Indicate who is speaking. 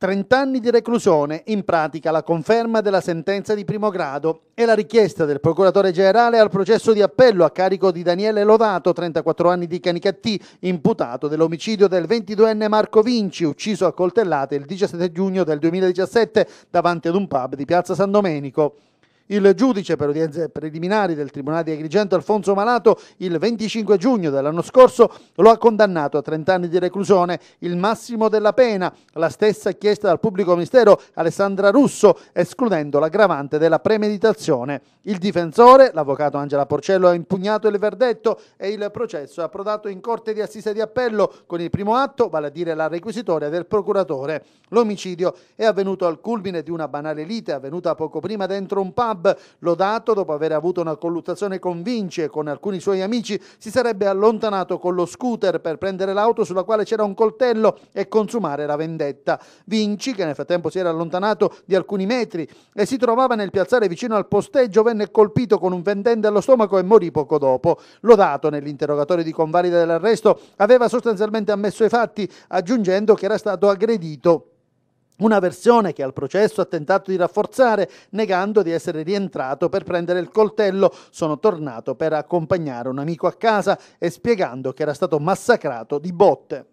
Speaker 1: 30 anni di reclusione, in pratica la conferma della sentenza di primo grado e la richiesta del procuratore generale al processo di appello a carico di Daniele Lovato, 34 anni di Canicattì, imputato dell'omicidio del 22enne Marco Vinci, ucciso a coltellate il 17 giugno del 2017 davanti ad un pub di Piazza San Domenico. Il giudice per udienze preliminari del Tribunale di Agrigento Alfonso Malato il 25 giugno dell'anno scorso lo ha condannato a 30 anni di reclusione, il massimo della pena, la stessa chiesta dal pubblico ministero Alessandra Russo, escludendo l'aggravante della premeditazione. Il difensore, l'avvocato Angela Porcello, ha impugnato il verdetto e il processo è approdato in Corte di Assise di Appello con il primo atto, vale a dire la requisitoria del procuratore. L'omicidio è avvenuto al culmine di una banale lite avvenuta poco prima dentro un pub Wahab, lodato dopo aver avuto una colluttazione con Vinci e con alcuni suoi amici, si sarebbe allontanato con lo scooter per prendere l'auto sulla quale c'era un coltello e consumare la vendetta. Vinci, che nel frattempo si era allontanato di alcuni metri e si trovava nel piazzale vicino al posteggio, venne colpito con un vendente allo stomaco e morì poco dopo. Lodato, nell'interrogatorio di convalida dell'arresto, aveva sostanzialmente ammesso i fatti, aggiungendo che era stato aggredito una versione che al processo ha tentato di rafforzare negando di essere rientrato per prendere il coltello, sono tornato per accompagnare un amico a casa e spiegando che era stato massacrato di botte.